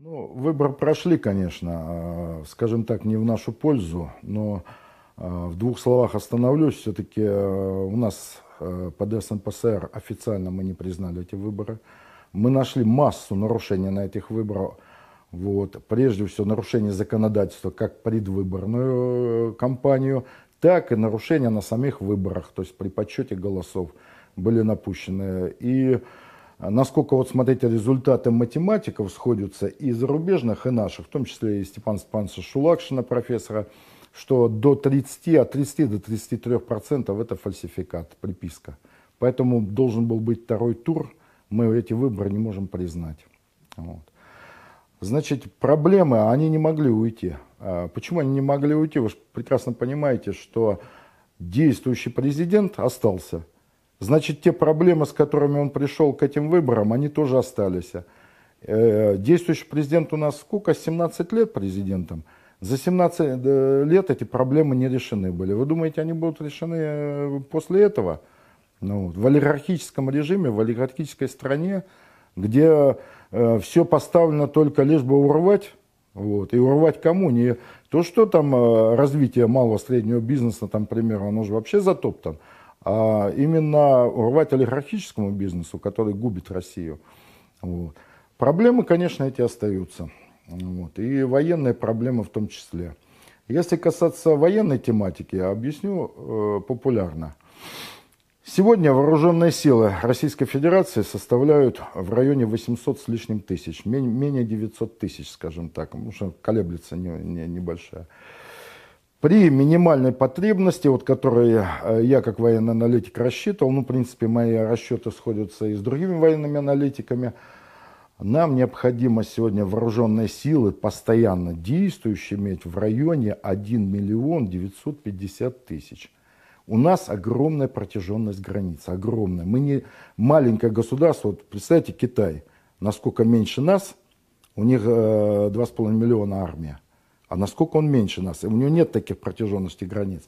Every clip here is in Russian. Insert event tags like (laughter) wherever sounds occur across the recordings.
Ну, выбор прошли, конечно, а, скажем так, не в нашу пользу, но а, в двух словах остановлюсь. Все-таки а, у нас под СНПСР официально мы не признали эти выборы. Мы нашли массу нарушений на этих выборах. Вот. Прежде всего, нарушение законодательства как предвыборную э, кампанию, так и нарушения на самих выборах, то есть при подсчете голосов были напущены. И Насколько вот, смотрите, результаты математиков сходятся и зарубежных, и наших, в том числе и Степан Степановича Шулакшина, профессора, что до 30, от 30 до 33 процентов это фальсификат, приписка. Поэтому должен был быть второй тур, мы эти выборы не можем признать. Вот. Значит, проблемы, они не могли уйти. А почему они не могли уйти? Вы же прекрасно понимаете, что действующий президент остался – Значит, те проблемы, с которыми он пришел к этим выборам, они тоже остались. Э, действующий президент у нас сколько? 17 лет президентом. За 17 э, лет эти проблемы не решены были. Вы думаете, они будут решены э, после этого? Ну, в олигархическом режиме, в олигархической стране, где э, все поставлено только лишь бы урвать, вот, и урвать кому? Не то, что там э, развитие малого-среднего бизнеса, там, например, оно же вообще затоптано а именно урвать олигархическому бизнесу, который губит Россию. Вот. Проблемы, конечно, эти остаются. Вот. И военные проблемы в том числе. Если касаться военной тематики, объясню э, популярно. Сегодня вооруженные силы Российской Федерации составляют в районе 800 с лишним тысяч, менее 900 тысяч, скажем так, потому что колеблется небольшая. Не, не при минимальной потребности, вот которой э, я как военный аналитик рассчитывал, ну, в принципе, мои расчеты сходятся и с другими военными аналитиками, нам необходимо сегодня вооруженные силы, постоянно действующие, иметь в районе 1 миллион 950 тысяч. У нас огромная протяженность границ, огромная. Мы не маленькое государство, вот представьте Китай, насколько меньше нас, у них 2,5 э, миллиона армия а насколько он меньше нас, и у него нет таких протяженностей границ.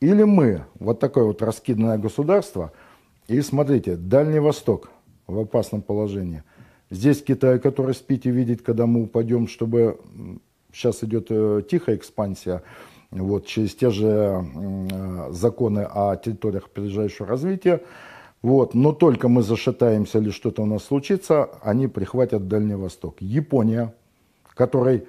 Или мы вот такое вот раскиданное государство, и смотрите, Дальний Восток в опасном положении. Здесь Китай, который спит и видит, когда мы упадем, чтобы сейчас идет э, тихая экспансия, вот, через те же э, законы о территориях опережающего развития, вот, но только мы зашатаемся или что-то у нас случится, они прихватят Дальний Восток. Япония, которой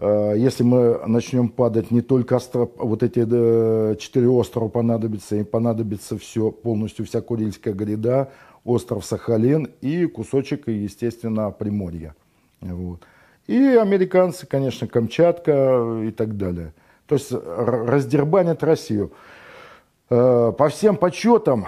Э, если мы начнем падать, не только остров, вот эти э, четыре острова понадобятся, и понадобится все, полностью вся Курильская гряда, остров Сахалин и кусочек, естественно, Приморья. Вот. И американцы, конечно, Камчатка э, и так далее. То есть раздербанят Россию. По всем подсчетам,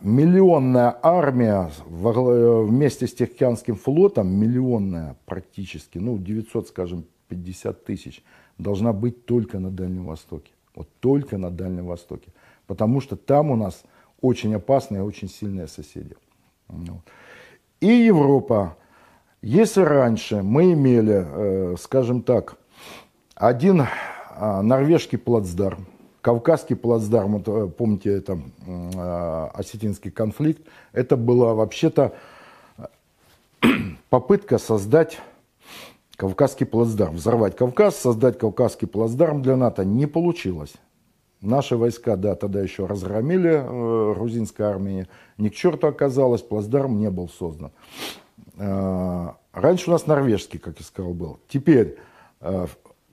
миллионная армия вместе с Тихоокеанским флотом, миллионная практически, ну, 900, скажем, 50 тысяч должна быть только на Дальнем Востоке. Вот только на Дальнем Востоке. Потому что там у нас очень опасные, очень сильные соседи. И Европа. Если раньше мы имели, э, скажем так, один э, норвежский плацдарм, Кавказский плацдарм, вот э, помните, это осетинский конфликт, это была вообще-то (clears throat) попытка создать Кавказский плацдарм. Взорвать Кавказ, создать Кавказский плацдарм для НАТО не получилось. Наши войска, да, тогда еще разгромили э, грузинской армии. Ни к черту оказалось, плацдарм не был создан. Э, раньше у нас норвежский, как я сказал, был. Теперь э,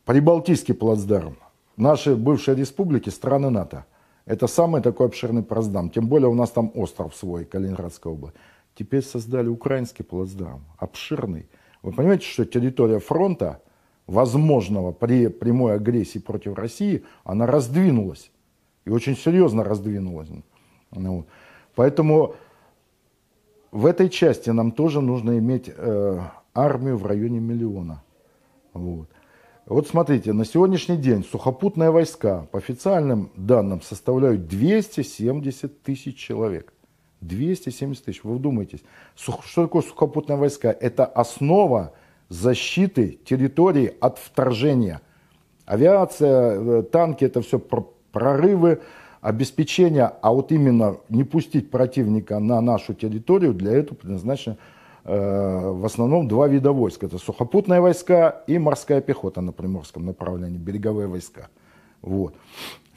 прибалтийский плацдарм. Наши бывшие республики, страны НАТО. Это самый такой обширный плацдарм. Тем более у нас там остров свой, Калининградская область. Теперь создали украинский плацдарм, обширный. Вы понимаете, что территория фронта возможного при прямой агрессии против России, она раздвинулась. И очень серьезно раздвинулась. Ну, поэтому в этой части нам тоже нужно иметь э, армию в районе миллиона. Вот. вот смотрите, на сегодняшний день сухопутные войска по официальным данным составляют 270 тысяч человек. 270 тысяч, вы вдумайтесь. Что такое сухопутные войска? Это основа защиты территории от вторжения. Авиация, э, танки, это все прорывы, обеспечение, а вот именно не пустить противника на нашу территорию, для этого предназначено э, в основном два вида войск. Это сухопутные войска и морская пехота на приморском направлении, береговые войска. Вот.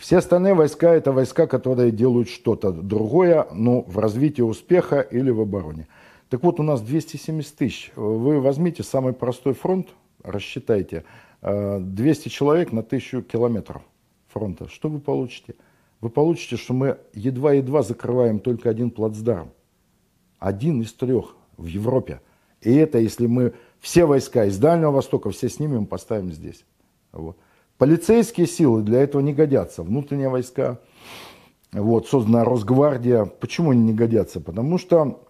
Все остальные войска – это войска, которые делают что-то другое, но ну, в развитии успеха или в обороне. Так вот, у нас 270 тысяч. Вы возьмите самый простой фронт, рассчитайте, 200 э, человек на тысячу километров фронта. Что вы получите? Вы получите, что мы едва-едва закрываем только один плацдарм. Один из трех в Европе. И это, если мы все войска из Дальнего Востока, все снимем, поставим здесь. Вот. Полицейские силы для этого не годятся. Внутренние войска, вот, созданная Росгвардия. Почему они не годятся? Потому что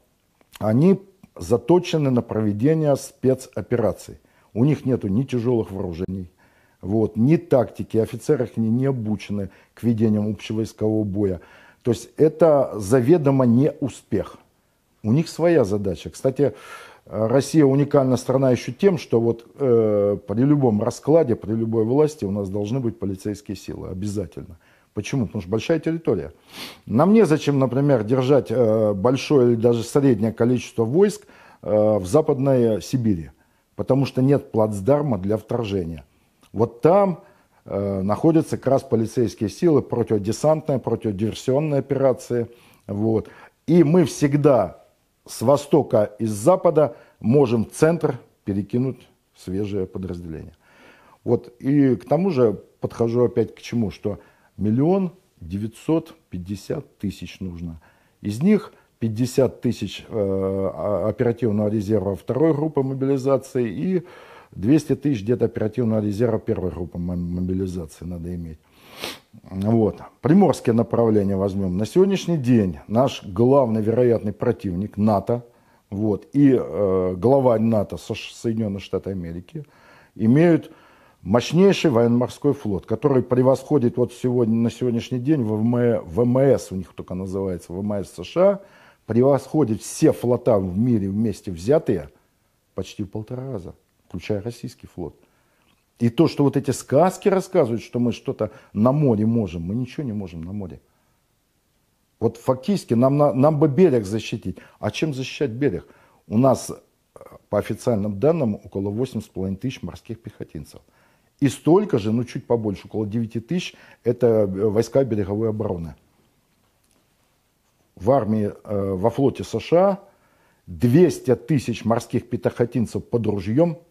они заточены на проведение спецопераций. У них нет ни тяжелых вооружений, вот, ни тактики, офицеры их не, не обучены к ведению общевойскового боя. То есть это заведомо не успех. У них своя задача. Кстати, Россия уникальна страна еще тем, что вот э, при любом раскладе, при любой власти у нас должны быть полицейские силы, обязательно. Почему? Потому что большая территория. Нам не зачем, например, держать э, большое или даже среднее количество войск э, в Западной Сибири, потому что нет плацдарма для вторжения. Вот там э, находятся как раз полицейские силы, противодесантные, противодиверсионные операции. Вот. И мы всегда с востока и с запада можем в центр перекинуть свежее подразделение. Вот, и к тому же подхожу опять к чему, что миллион девятьсот пятьдесят тысяч нужно. Из них 50 тысяч э, оперативного резерва второй группы мобилизации и 200 тысяч где-то оперативного резерва первой группы мобилизации надо иметь. Вот. Приморское направление возьмем. На сегодняшний день наш главный вероятный противник НАТО вот, и э, глава НАТО Соединенных Штатов Америки имеют мощнейший военно-морской флот, который превосходит вот сегодня, на сегодняшний день ВМ, ВМС, у них только называется ВМС США, превосходит все флота в мире вместе взятые почти в полтора раза, включая российский флот. И то, что вот эти сказки рассказывают, что мы что-то на море можем, мы ничего не можем на море. Вот фактически нам, нам бы берег защитить. А чем защищать берег? У нас, э, по официальным данным, около 8,5 тысяч морских пехотинцев. И столько же, ну чуть побольше, около 9 тысяч, это э, войска береговой обороны. В армии, э, во флоте США 200 тысяч морских пехотинцев под ружьем –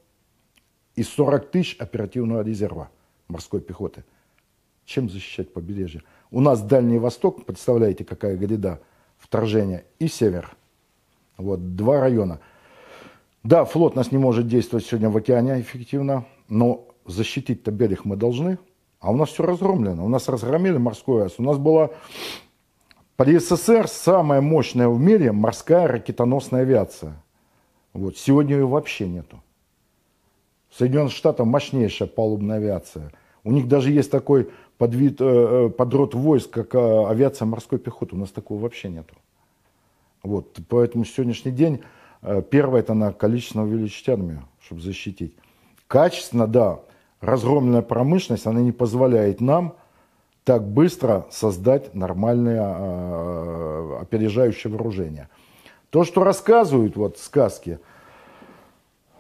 и 40 тысяч оперативного резерва морской пехоты. Чем защищать побережье? У нас Дальний Восток, представляете, какая гряда вторжения, и Север. Вот два района. Да, флот нас не может действовать сегодня в океане эффективно, но защитить-то берег мы должны, а у нас все разгромлено. У нас разгромили морской ас. У нас была при СССР самая мощная в мире морская ракетоносная авиация. Вот. Сегодня ее вообще нету. Соединенных Штатов мощнейшая палубная авиация. У них даже есть такой подвид, э, э, подрод войск, как э, авиация морской пехоты. У нас такого вообще нету. Вот, поэтому сегодняшний день первое это на количественно увеличить армию, чтобы защитить. Качественно, да, разгромленная промышленность, она не позволяет нам так быстро создать нормальное опережающее вооружение. То, что рассказывают вот сказки,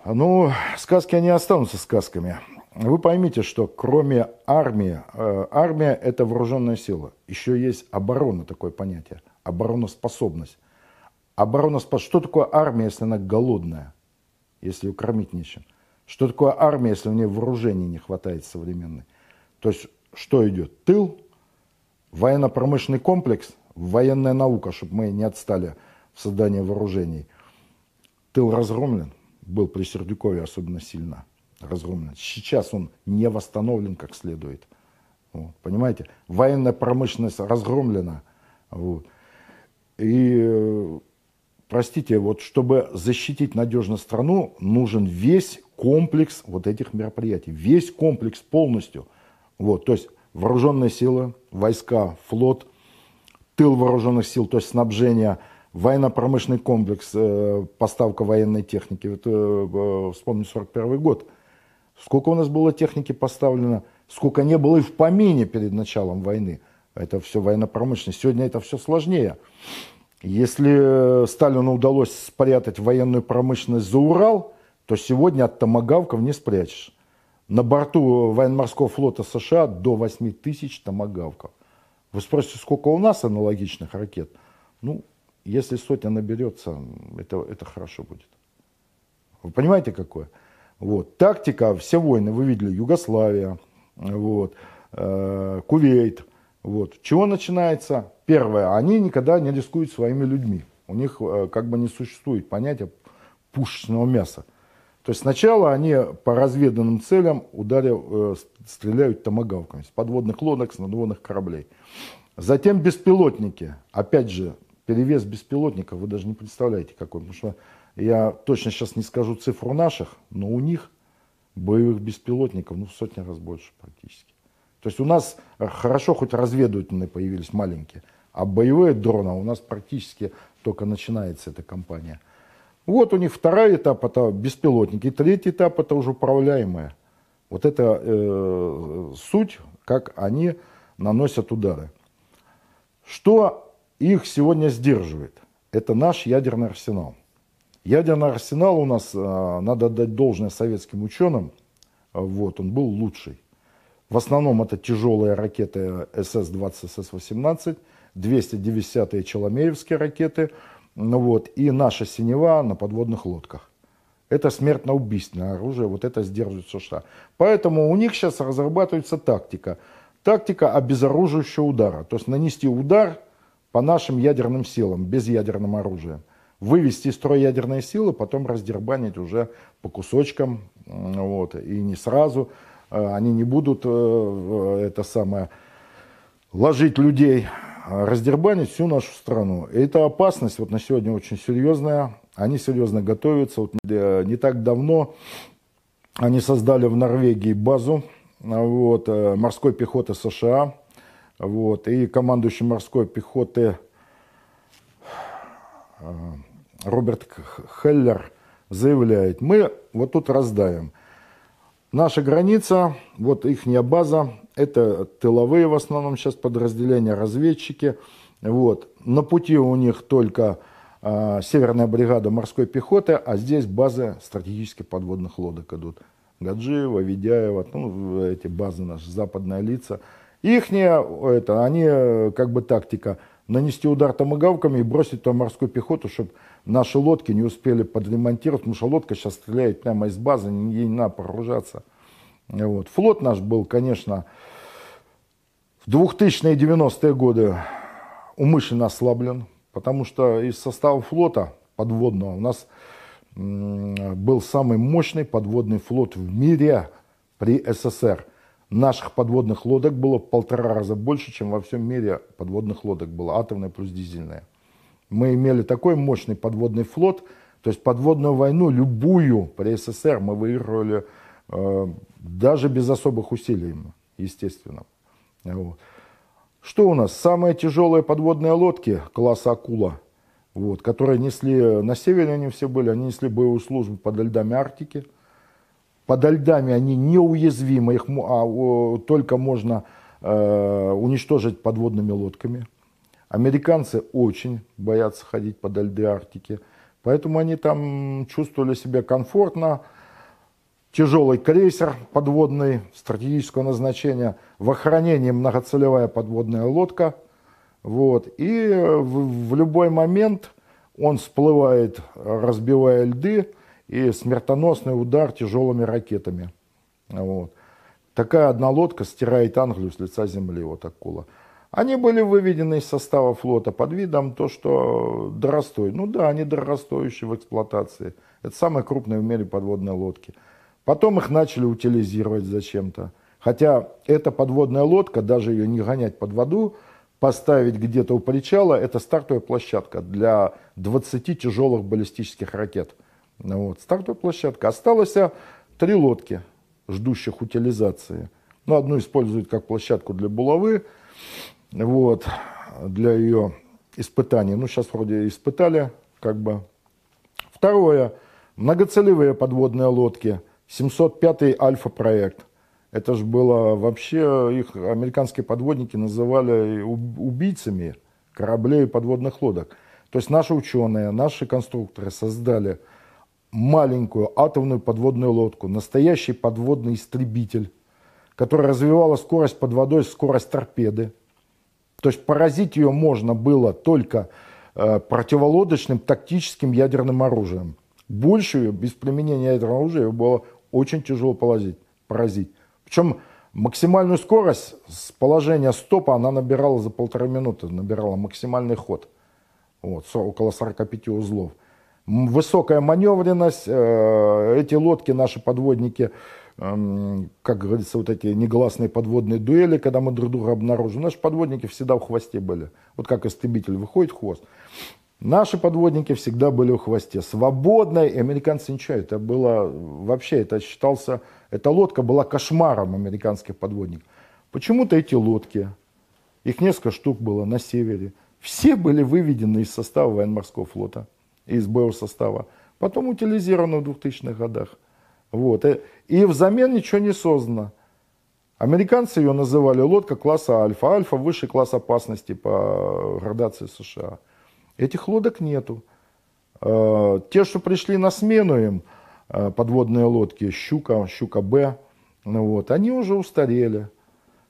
а, ну, сказки, они останутся сказками. Вы поймите, что кроме армии, э, армия – это вооруженная сила. Еще есть оборона, такое понятие, обороноспособность. Обороноспособность. Что такое армия, если она голодная, если ее кормить нечем? Что такое армия, если у нее вооружения не хватает современной? То есть что идет? Тыл, военно-промышленный комплекс, военная наука, чтобы мы не отстали в создании вооружений. Тыл разгромлен, был при Сердюкове особенно сильно разгромлен. Сейчас он не восстановлен как следует. Вот, понимаете? Военная промышленность разгромлена. Вот. И, э, простите, вот чтобы защитить надежно страну, нужен весь комплекс вот этих мероприятий. Весь комплекс полностью. Вот, то есть вооруженные силы, войска, флот, тыл вооруженных сил, то есть снабжение – военно-промышленный комплекс, э, поставка военной техники. Вот, э, э, вспомню 41 год. Сколько у нас было техники поставлено, сколько не было и в помине перед началом войны. Это все военно-промышленность. Сегодня это все сложнее. Если Сталину удалось спрятать военную промышленность за Урал, то сегодня от томагавков не спрячешь. На борту военно-морского флота США до 8 тысяч томагавков. Вы спросите, сколько у нас аналогичных ракет? Ну, если сотня наберется, это, это хорошо будет. Вы понимаете, какое? Вот. Тактика, все войны, вы видели, Югославия, вот, э, Кувейт. Вот. Чего начинается? Первое, они никогда не рискуют своими людьми. У них э, как бы не существует понятия пушечного мяса. То есть сначала они по разведанным целям ударил, э, стреляют томогавками с подводных лодок, с надводных кораблей. Затем беспилотники. Опять же, перевес беспилотников вы даже не представляете какой. Потому что я точно сейчас не скажу цифру наших, но у них боевых беспилотников ну, в сотни раз больше практически. То есть у нас э, хорошо хоть разведывательные появились маленькие, а боевые дроны а у нас практически только начинается эта кампания Вот у них второй этап это беспилотники, третий этап это уже управляемые. Вот это э, э суть, как они наносят удары. Что их сегодня сдерживает. Это наш ядерный арсенал. Ядерный арсенал у нас, а, надо отдать должное советским ученым, а, вот, он был лучший. В основном это тяжелые ракеты СС-20, СС-18, 290-е Челомеевские ракеты, ну вот, и наша синева на подводных лодках. Это смертно-убийственное оружие, вот это сдерживает США. Поэтому у них сейчас разрабатывается тактика. Тактика обезоруживающего удара. То есть нанести удар по нашим ядерным силам, без ядерного оружия. Вывести из строя ядерные силы, потом раздербанить уже по кусочкам, вот, и не сразу. Э, они не будут, э, э, это самое, ложить людей, а раздербанить всю нашу страну. И эта опасность вот на сегодня очень серьезная. Они серьезно готовятся. Вот не так давно они создали в Норвегии базу а вот, морской пехоты США вот, и командующий морской пехоты э, Роберт Хеллер заявляет, мы вот тут раздаем. Наша граница, вот ихняя база, это тыловые в основном сейчас подразделения, разведчики. Вот. На пути у них только э, северная бригада морской пехоты, а здесь базы стратегических подводных лодок идут. Гаджиева, Ведяева, ну, эти базы наши, западные лица – Ихняя, это, они, э, как бы тактика, нанести удар томогавками и бросить там морскую пехоту, чтобы наши лодки не успели подремонтировать, потому что лодка сейчас стреляет прямо из базы, ей не надо прооружаться. Вот. Флот наш был, конечно, в 2000-е 90-е годы умышленно ослаблен, потому что из состава флота подводного у нас был самый мощный подводный флот в мире при СССР – наших подводных лодок было в полтора раза больше, чем во всем мире подводных лодок было, атомное плюс дизельное. Мы имели такой мощный подводный флот, то есть подводную войну, любую при СССР мы выигрывали э, даже без особых усилий, естественно. Вот. Что у нас? Самые тяжелые подводные лодки класса «Акула», вот, которые несли, на севере они все были, они несли боевую службу под льдами Арктики – под льдами они неуязвимы, их а, только можно э, уничтожить подводными лодками. Американцы очень боятся ходить под льды Арктики, поэтому они там чувствовали себя комфортно. Тяжелый крейсер подводный стратегического назначения, в охранении многоцелевая подводная лодка. Вот. И в, в любой момент он всплывает, разбивая льды, и смертоносный удар тяжелыми ракетами. Вот. Такая одна лодка стирает Англию с лица земли, вот акула. Они были выведены из состава флота под видом то, что дорастой. Ну да, они дорастающие в эксплуатации. Это самые крупные в мире подводные лодки. Потом их начали утилизировать зачем-то. Хотя эта подводная лодка, даже ее не гонять под воду, поставить где-то у причала, это стартовая площадка для 20 тяжелых баллистических ракет – вот, стартовая площадка. Осталось а, три лодки, ждущих утилизации. Ну, одну используют как площадку для булавы, вот, для ее испытаний. Ну, сейчас вроде испытали, как бы. Второе, многоцелевые подводные лодки, 705-й Альфа-проект. Это же было вообще, их американские подводники называли убийцами кораблей и подводных лодок. То есть наши ученые, наши конструкторы создали маленькую атомную подводную лодку, настоящий подводный истребитель, который развивала скорость под водой, скорость торпеды. То есть поразить ее можно было только э, противолодочным тактическим ядерным оружием. Больше ее без применения ядерного оружия ее было очень тяжело поразить. поразить. Причем максимальную скорость с положения стопа она набирала за полторы минуты, набирала максимальный ход. Вот, около 45 узлов высокая маневренность, э, эти лодки, наши подводники, эм, как говорится, вот эти негласные подводные дуэли, когда мы друг друга обнаружим. Наши подводники всегда в хвосте были. Вот как истребитель выходит хвост. Наши подводники всегда были в хвосте. Свободной, и американцы ничего, это было вообще, это считался, эта лодка была кошмаром американских подводников. Почему-то эти лодки, их несколько штук было на севере, все были выведены из состава военно-морского флота из боевого состава, потом утилизировано в 2000-х годах. Вот. Э, и, взамен ничего не создано. Американцы ее называли лодка класса альфа. Альфа – высший класс опасности по градации США. Этих лодок нету. Э, те, что пришли на смену им, э, подводные лодки «Щука», «Щука-Б», ну вот, они уже устарели.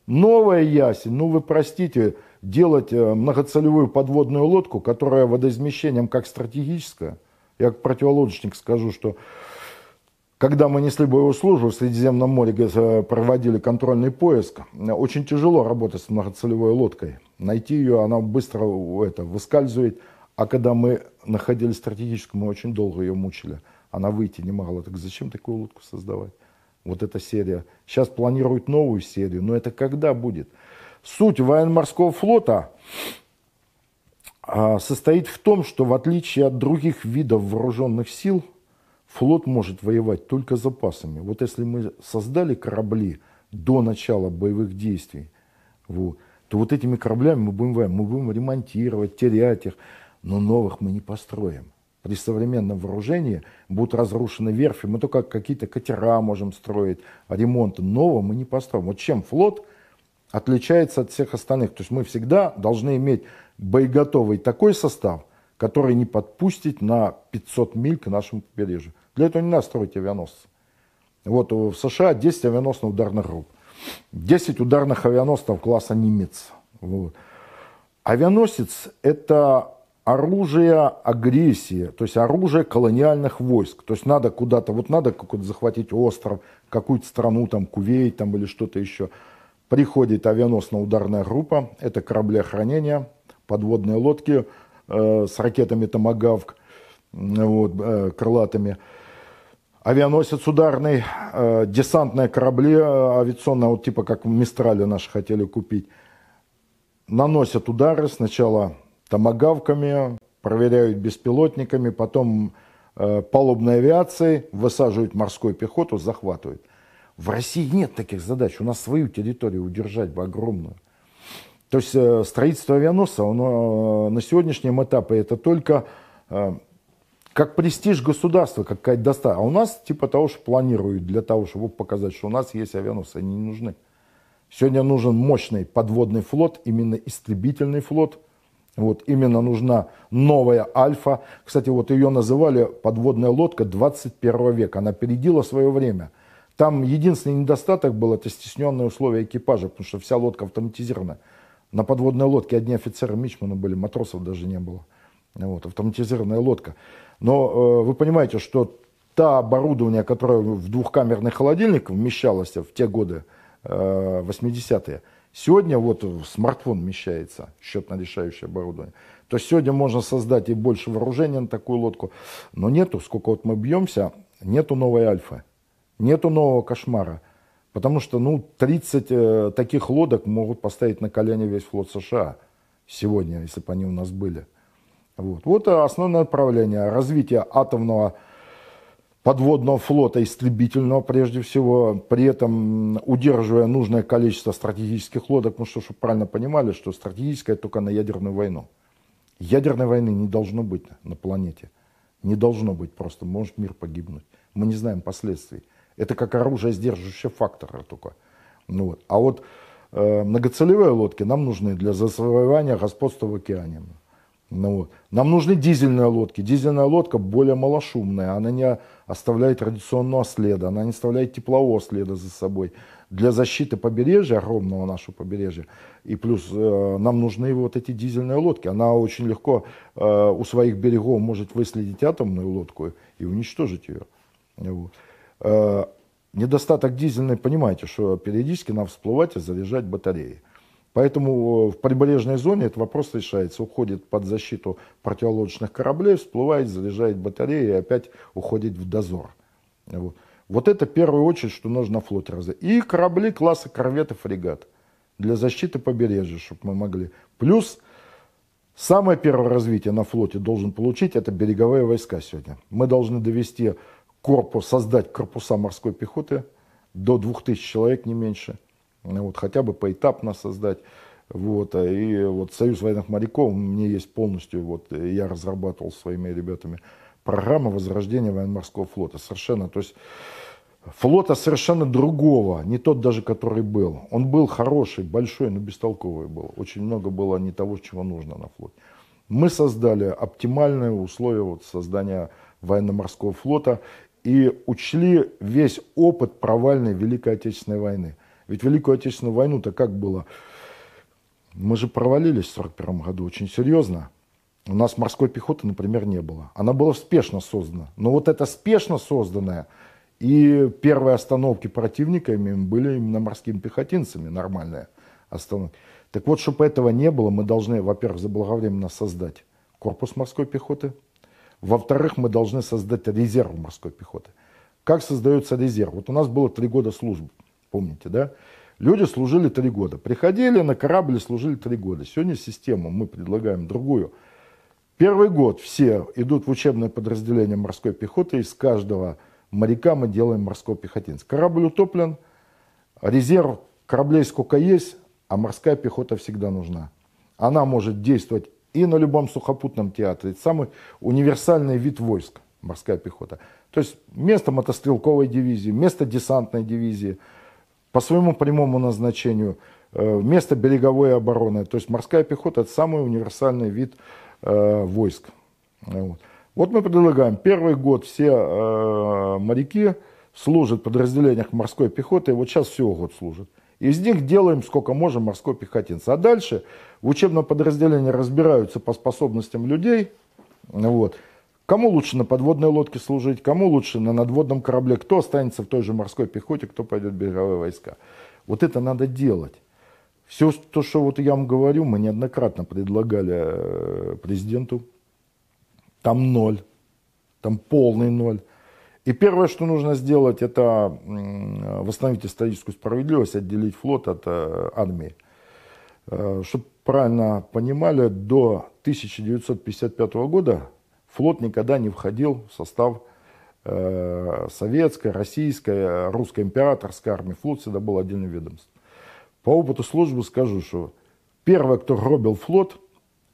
Новая ясень, ну вы простите, делать э, многоцелевую подводную лодку, которая водоизмещением как стратегическая, я как противолодочник скажу, что когда мы несли боевую службу в Средиземном море, э, проводили контрольный поиск, очень тяжело работать с многоцелевой лодкой. Найти ее, она быстро это, выскальзывает. А когда мы находили стратегическую, мы очень долго ее мучили. Она выйти не могла. Так зачем такую лодку создавать? вот эта серия. Сейчас планируют новую серию, но это когда будет? Суть военно-морского флота а, состоит в том, что в отличие от других видов вооруженных сил, флот может воевать только запасами. Вот если мы создали корабли до начала боевых действий, вот, то вот этими кораблями мы будем, мы будем ремонтировать, терять их, но новых мы не построим при современном вооружении будут разрушены верфи. Мы только какие-то катера можем строить, а ремонта нового мы не построим. Вот чем флот отличается от всех остальных? То есть мы всегда должны иметь боеготовый такой состав, который не подпустит на 500 миль к нашему побережью. Для этого не надо строить авианосцы. Вот в США 10 авианосно-ударных групп. 10 ударных авианосцев класса «Немец». Вот. Авианосец – это оружие агрессии, то есть оружие колониальных войск. То есть надо куда-то, вот надо какой-то захватить остров, какую-то страну, там, Кувейт там, или что-то еще. Приходит авианосно-ударная группа, это корабли охранения, подводные лодки э, с ракетами «Томагавк», э, вот, э, крылатыми. Авианосец ударный, э, десантные корабли э, авиационные, вот типа как «Мистрали» наши хотели купить, наносят удары сначала томогавками, проверяют беспилотниками, потом э, палубной авиацией, высаживают морскую пехоту, захватывают. В России нет таких задач. У нас свою территорию удержать бы огромную. То есть э, строительство авианосца, оно э, на сегодняшнем этапе это только э, как престиж государства, как какая-то доста. А у нас типа того, что планируют для того, чтобы показать, что у нас есть авианосцы, они не нужны. Сегодня нужен мощный подводный флот, именно истребительный флот – вот именно нужна новая альфа. Кстати, вот ее называли подводная лодка 21 века. Она опередила свое время. Там единственный недостаток был это стесненные условия экипажа, потому что вся лодка автоматизирована. На подводной лодке одни офицеры Мичмана были, матросов даже не было. Вот, автоматизированная лодка. Но э, вы понимаете, что то оборудование, которое в двухкамерный холодильник вмещалось в те годы, э, 80-е, Сегодня вот в смартфон вмещается счетно-решающее оборудование. То есть сегодня можно создать и больше вооружения на такую лодку, но нету, сколько вот мы бьемся, нету новой альфы, нету нового кошмара. Потому что, ну, 30 э, таких лодок могут поставить на колени весь флот США сегодня, если бы они у нас были. Вот, вот э, основное направление развития атомного подводного флота истребительного прежде всего, при этом удерживая нужное количество стратегических лодок, ну что, чтобы правильно понимали, что стратегическая только на ядерную войну. Ядерной войны не должно быть на планете. Не должно быть просто, может мир погибнуть. Мы не знаем последствий. Это как оружие сдерживающего фактора только. Ну вот. А вот э, многоцелевые лодки нам нужны для завоевания господства в океане. Ну, вот. Нам нужны дизельные лодки. Дизельная лодка более малошумная. Она не оставляет традиционного следа, она не оставляет теплового следа за собой. Для защиты побережья, огромного нашего побережья, и плюс э, нам нужны вот эти дизельные лодки. Она очень легко э, у своих берегов может выследить атомную лодку и уничтожить ее. Вот. Э, недостаток дизельной, понимаете, что периодически нам всплывать и заряжать батареи. Поэтому э, в прибрежной зоне этот вопрос решается. Уходит под защиту противолодочных кораблей, всплывает, заряжает батареи и опять уходит в дозор. Вот. вот это в первую очередь, что нужно флот флоте И корабли класса корвет и фрегат для защиты побережья, чтобы мы могли. Плюс самое первое развитие на флоте должен получить это береговые войска сегодня. Мы должны довести корпус, создать корпуса морской пехоты до 2000 человек, не меньше – ну, вот, хотя бы поэтапно создать. Вот, а, и вот Союз военных моряков, мне есть полностью, вот, я разрабатывал своими ребятами программа возрождения военно-морского флота. Совершенно, то есть флота совершенно другого, не тот даже, который был. Он был хороший, большой, но бестолковый был. Очень много было не того, чего нужно на флоте. Мы создали оптимальные условия вот создания военно-морского флота и учли весь опыт провальной Великой Отечественной войны. Ведь Великую Отечественную войну-то как было? Мы же провалились в 1941 году очень серьезно. У нас морской пехоты, например, не было. Она была спешно создана. Но вот это спешно созданное и первые остановки противниками были именно морскими пехотинцами, нормальные остановки. Так вот, чтобы этого не было, мы должны, во-первых, заблаговременно создать корпус морской пехоты. Во-вторых, мы должны создать резерв морской пехоты. Как создается резерв? Вот у нас было три года службы помните, да? Люди служили три года. Приходили на корабль служили три года. Сегодня систему мы предлагаем другую. Первый год все идут в учебное подразделение морской пехоты. Из каждого моряка мы делаем морского пехотинца. Корабль утоплен, резерв кораблей сколько есть, а морская пехота всегда нужна. Она может действовать и на любом сухопутном театре. Это самый универсальный вид войск морская пехота. То есть место мотострелковой дивизии, место десантной дивизии – по своему прямому назначению э, вместо береговой обороны. То есть морская пехота – это самый универсальный вид э, войск. Вот. вот мы предлагаем, первый год все э, моряки служат в подразделениях морской пехоты, вот сейчас всего год служат. Из них делаем сколько можем морской пехотинца. А дальше в учебном подразделении разбираются по способностям людей, вот, Кому лучше на подводной лодке служить, кому лучше на надводном корабле, кто останется в той же морской пехоте, кто пойдет в береговые войска. Вот это надо делать. Все то, что вот я вам говорю, мы неоднократно предлагали э, президенту. Там ноль. Там полный ноль. И первое, что нужно сделать, это восстановить историческую справедливость, отделить флот от э, армии. Э, Чтобы правильно понимали, до 1955 года Флот никогда не входил в состав э, советской, российской, русской императорской армии. Флот всегда был отдельным ведомством. По опыту службы скажу, что первое, кто гробил флот,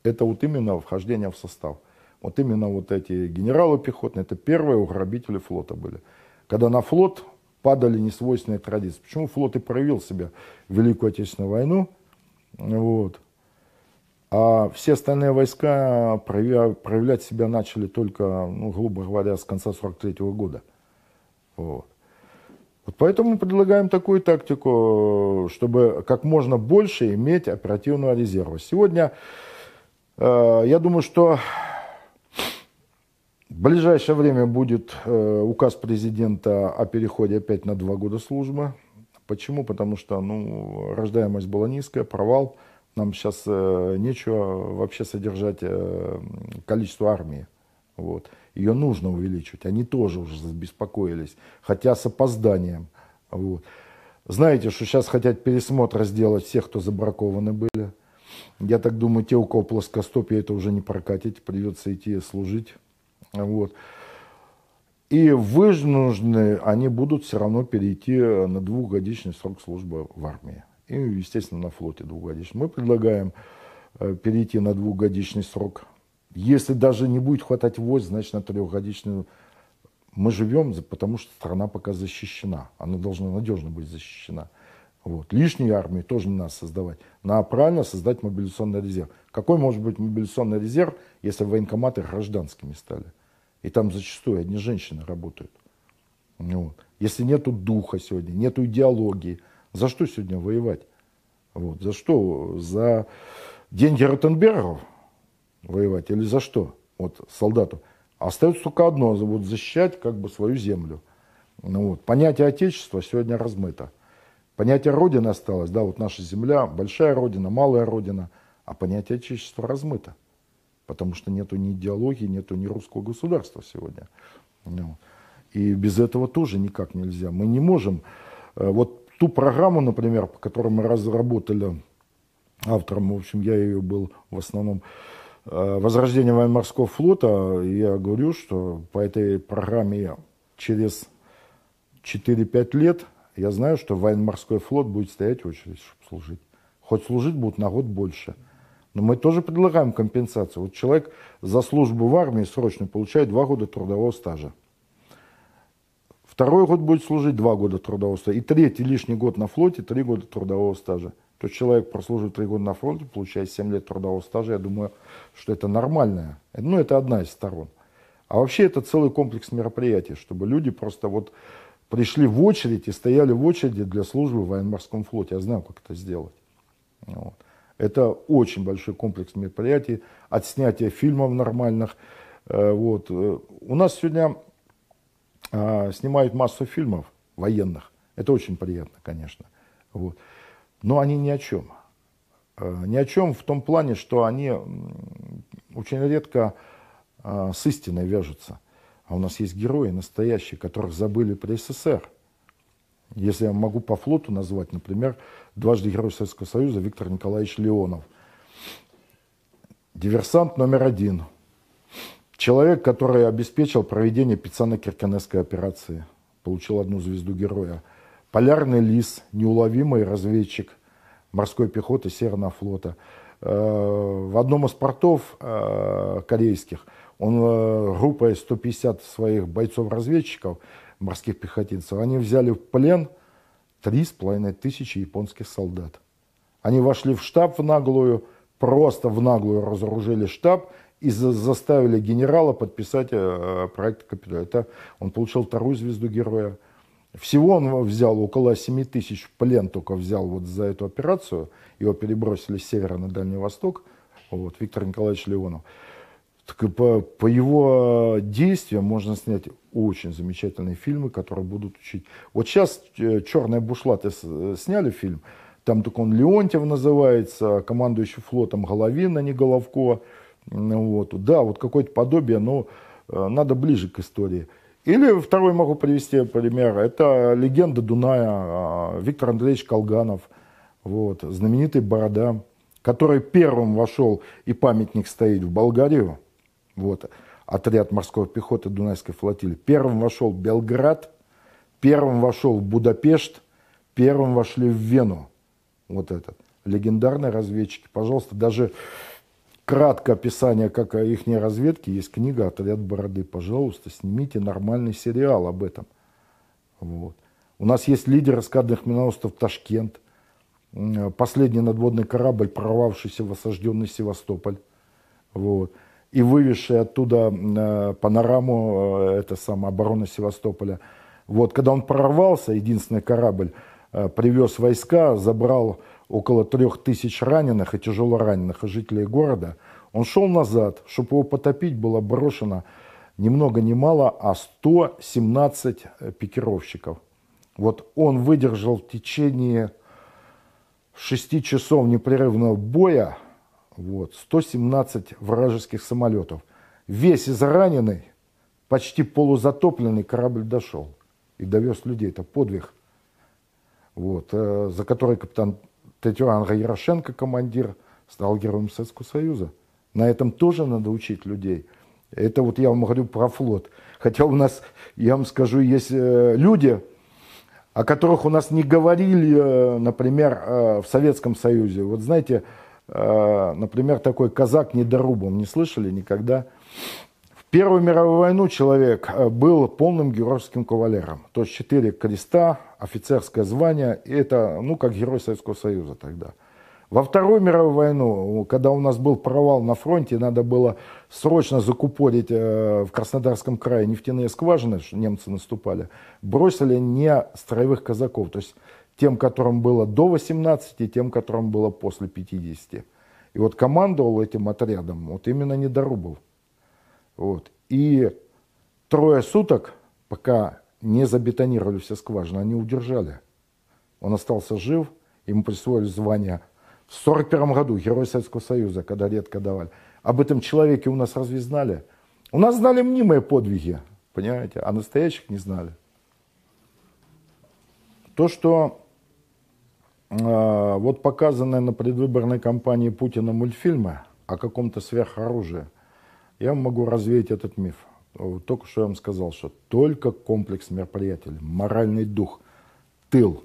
это вот именно вхождение в состав. Вот именно вот эти генералы пехотные, это первые уграбители флота были. Когда на флот падали несвойственные традиции. Почему флот и проявил себя в Великую Отечественную войну? Вот. А все остальные войска проявлять себя начали только, ну, грубо говоря, с конца 43 -го года. Вот. вот поэтому мы предлагаем такую тактику, чтобы как можно больше иметь оперативного резерва. Сегодня, э, я думаю, что в ближайшее время будет э, указ президента о переходе опять на два года службы. Почему? Потому что ну, рождаемость была низкая, провал – нам сейчас э, нечего вообще содержать э, количество армии. Вот. Ее нужно увеличивать. Они тоже уже забеспокоились, хотя с опозданием. Вот. Знаете, что сейчас хотят пересмотр сделать всех, кто забракованы были. Я так думаю, те, у кого плоскостопие, это уже не прокатить, придется идти служить. Вот. И вынуждены они будут все равно перейти на двухгодичный срок службы в армии и, естественно, на флоте двухгодичный. Мы предлагаем э, перейти на двухгодичный срок. Если даже не будет хватать войск, значит, на трехгодичную мы живем, потому что страна пока защищена. Она должна надежно быть защищена. Вот. Лишней армии тоже не надо создавать. Надо правильно создать мобилизационный резерв. Какой может быть мобилизационный резерв, если военкоматы гражданскими стали? И там зачастую одни женщины работают. Вот. Если нету духа сегодня, нету идеологии – за что сегодня воевать? Вот, за что? За деньги Ротенбергов воевать или за что? Вот солдату. Остается только одно, вот защищать как бы свою землю. Ну, вот. Понятие отечества сегодня размыто. Понятие родины осталось, да, вот наша земля, большая родина, малая родина, а понятие отечества размыто. Потому что нету ни идеологии, нету ни русского государства сегодня. Ну, и без этого тоже никак нельзя. Мы не можем, э, вот ту программу, например, по которой мы разработали автором, в общем, я ее был в основном, э, возрождение военно-морского флота, я говорю, что по этой программе я через 4-5 лет, я знаю, что военно-морской флот будет стоять в очередь, чтобы служить. Хоть служить будут на год больше. Но мы тоже предлагаем компенсацию. Вот человек за службу в армии срочно получает 2 года трудового стажа. Второй год будет служить два года трудового стажа. И третий лишний год на флоте, три года трудового стажа. То есть человек прослужит три года на фронте, получая семь лет трудового стажа, я думаю, что это нормальное. Ну, это одна из сторон. А вообще это целый комплекс мероприятий, чтобы люди просто вот пришли в очередь и стояли в очереди для службы в военно-морском флоте. Я знаю, как это сделать. Вот. Это очень большой комплекс мероприятий, от снятия фильмов нормальных. Э, вот. Э, у нас сегодня а, снимают массу фильмов военных. Это очень приятно, конечно. Вот. Но они ни о чем. Э, ни о чем в том плане, что они очень редко а, с истиной вяжутся. А у нас есть герои настоящие, которых забыли при СССР. Если я могу по флоту назвать, например, дважды Герой Советского Союза Виктор Николаевич Леонов. Диверсант номер один – Человек, который обеспечил проведение Пиццано-Киркенесской операции, получил одну звезду героя. Полярный лис, неуловимый разведчик морской пехоты Северного флота. Э, в одном из портов э, корейских он э, группой 150 своих бойцов-разведчиков, морских пехотинцев, они взяли в плен три с половиной тысячи японских солдат. Они вошли в штаб в наглую, просто в наглую разоружили штаб – и заставили генерала подписать э, проект «Капитал». Это он получил вторую звезду героя. Всего он взял около 7 тысяч плен только взял вот за эту операцию. Его перебросили с севера на Дальний Восток. Вот, Виктор Николаевич Леонов. Так по, по его действиям можно снять очень замечательные фильмы, которые будут учить. Вот сейчас э, «Черная бушла» сняли фильм, там только он Леонтьев называется, командующий флотом головина, не Головко. Ну, вот. Да, вот какое-то подобие, но э, надо ближе к истории. Или второй могу привести пример. Это легенда Дуная а, Виктор Андреевич Колганов, вот, знаменитый Борода, который первым вошел, и памятник стоит в Болгарию, вот, отряд морской пехоты Дунайской флотилии. Первым вошел в Белград, первым вошел в Будапешт, первым вошли в Вену. Вот этот. Легендарные разведчики. Пожалуйста, даже краткое описание, как о их разведке, есть книга «Отряд бороды». Пожалуйста, снимите нормальный сериал об этом. Вот. У нас есть лидер эскадрных миноносцев «Ташкент», последний надводный корабль, прорвавшийся в осажденный Севастополь. Вот. И вывезший оттуда э, панораму э, это самое, обороны Севастополя. Вот, когда он прорвался, единственный корабль, э, привез войска, забрал около трех тысяч раненых и тяжело раненых и жителей города, он шел назад, чтобы его потопить было брошено ни много ни мало, а 117 э, пикировщиков. Вот он выдержал в течение 6 часов непрерывного боя вот, 117 вражеских самолетов. Весь израненный, почти полузатопленный корабль дошел и довез людей. Это подвиг, вот, э, за который капитан Татьяна Ярошенко, командир, стал героем Советского Союза. На этом тоже надо учить людей. Это вот я вам говорю про флот. Хотя у нас, я вам скажу, есть э, люди, о которых у нас не говорили, э, например, э, в Советском Союзе. Вот знаете, например, такой казак недорубом не слышали никогда. Первую мировую войну человек э, был полным георгским кавалером. То есть четыре креста, офицерское звание, и это, ну, как герой Советского Союза тогда. Во Вторую мировую войну, когда у нас был провал на фронте, надо было срочно закупорить э, в Краснодарском крае нефтяные скважины, что немцы наступали, бросили не строевых казаков, то есть тем, которым было до 18, и тем, которым было после 50. И вот командовал этим отрядом вот именно Недорубов. Вот. И трое суток, пока не забетонировали все скважины, они удержали. Он остался жив, ему присвоили звание в 1941 году Герой Советского Союза, когда редко давали. Об этом человеке у нас разве знали? У нас знали мнимые подвиги, понимаете, а настоящих не знали. То, что э, вот показанное на предвыборной кампании Путина мультфильмы о каком-то сверхоружии, я могу развеять этот миф. Только что я вам сказал, что только комплекс мероприятий, моральный дух, тыл,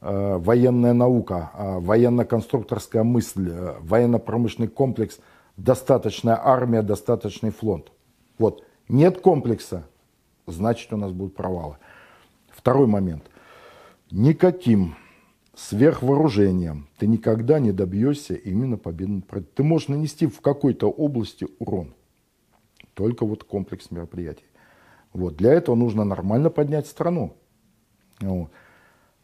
э, военная наука, э, военно-конструкторская мысль, э, военно-промышленный комплекс, достаточная армия, достаточный флот. Вот. Нет комплекса, значит у нас будут провалы. Второй момент. Никаким сверхвооружением ты никогда не добьешься именно победы. Ты можешь нанести в какой-то области урон только вот комплекс мероприятий. Вот. Для этого нужно нормально поднять страну. Вот.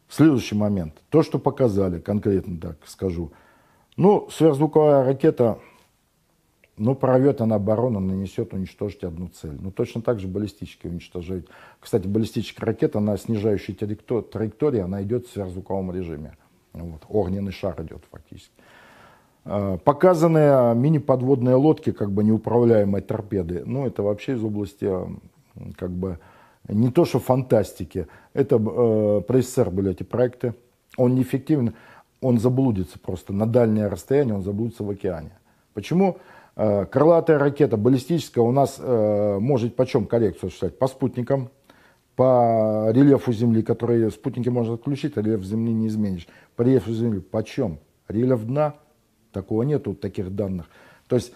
Следующий момент. То, что показали, конкретно так скажу. Ну, сверхзвуковая ракета, ну, прорвет она оборону, нанесет, уничтожить одну цель. Ну, точно так же баллистически уничтожает. Кстати, баллистическая ракета, она снижающая траектории, она идет в сверхзвуковом режиме. Вот. Огненный шар идет фактически. А, показанные мини-подводные лодки, как бы неуправляемые торпеды, ну это вообще из области как бы не то что фантастики, это э, про СССР были эти проекты, он неэффективен, он заблудится просто на дальнее расстояние, он заблудится в океане. Почему э, крылатая ракета баллистическая у нас э, может почем коррекцию осуществлять? По спутникам, по рельефу Земли, которые спутники можно отключить, а рельеф Земли не изменишь. По рельефу Земли почем? Рельеф дна – Такого нету, таких данных. То есть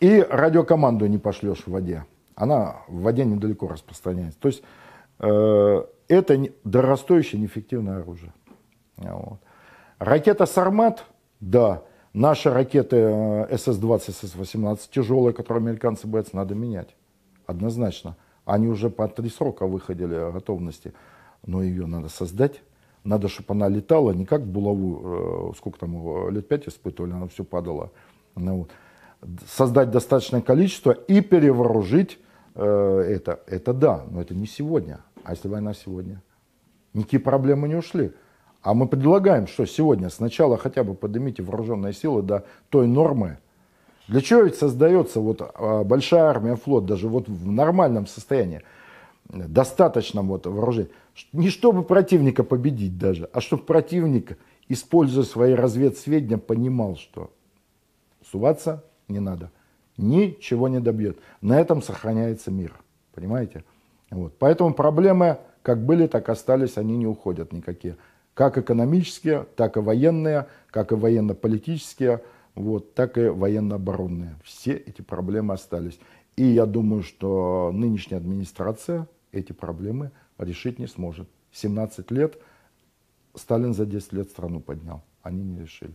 и радиокоманду не пошлешь в воде. Она в воде недалеко распространяется. То есть э, это дорастающее неэффективное оружие. Вот. Ракета «Сармат», да, наши ракеты э, СС-20, СС-18 тяжелые, которые американцы боятся, надо менять. Однозначно. Они уже по три срока выходили готовности. Но ее надо создать, надо, чтобы она летала не как булаву, э, сколько там лет пять испытывали, она все падала. Ну, создать достаточное количество и перевооружить э, это. Это да, но это не сегодня. А если война сегодня? Никакие проблемы не ушли. А мы предлагаем, что сегодня сначала хотя бы поднимите вооруженные силы до той нормы. Для чего ведь создается вот а, большая армия, флот, даже вот в нормальном состоянии? достаточном вот вооружении. Не чтобы противника победить даже, а чтобы противник, используя свои разведсведения, понимал, что суваться не надо. Ничего не добьет. На этом сохраняется мир. Понимаете? Вот. Поэтому проблемы как были, так остались, они не уходят никакие. Как экономические, так и военные, как и военно-политические, вот, так и военно-оборонные. Все эти проблемы остались. И я думаю, что нынешняя администрация эти проблемы решить не сможет. 17 лет Сталин за 10 лет страну поднял. Они не решили.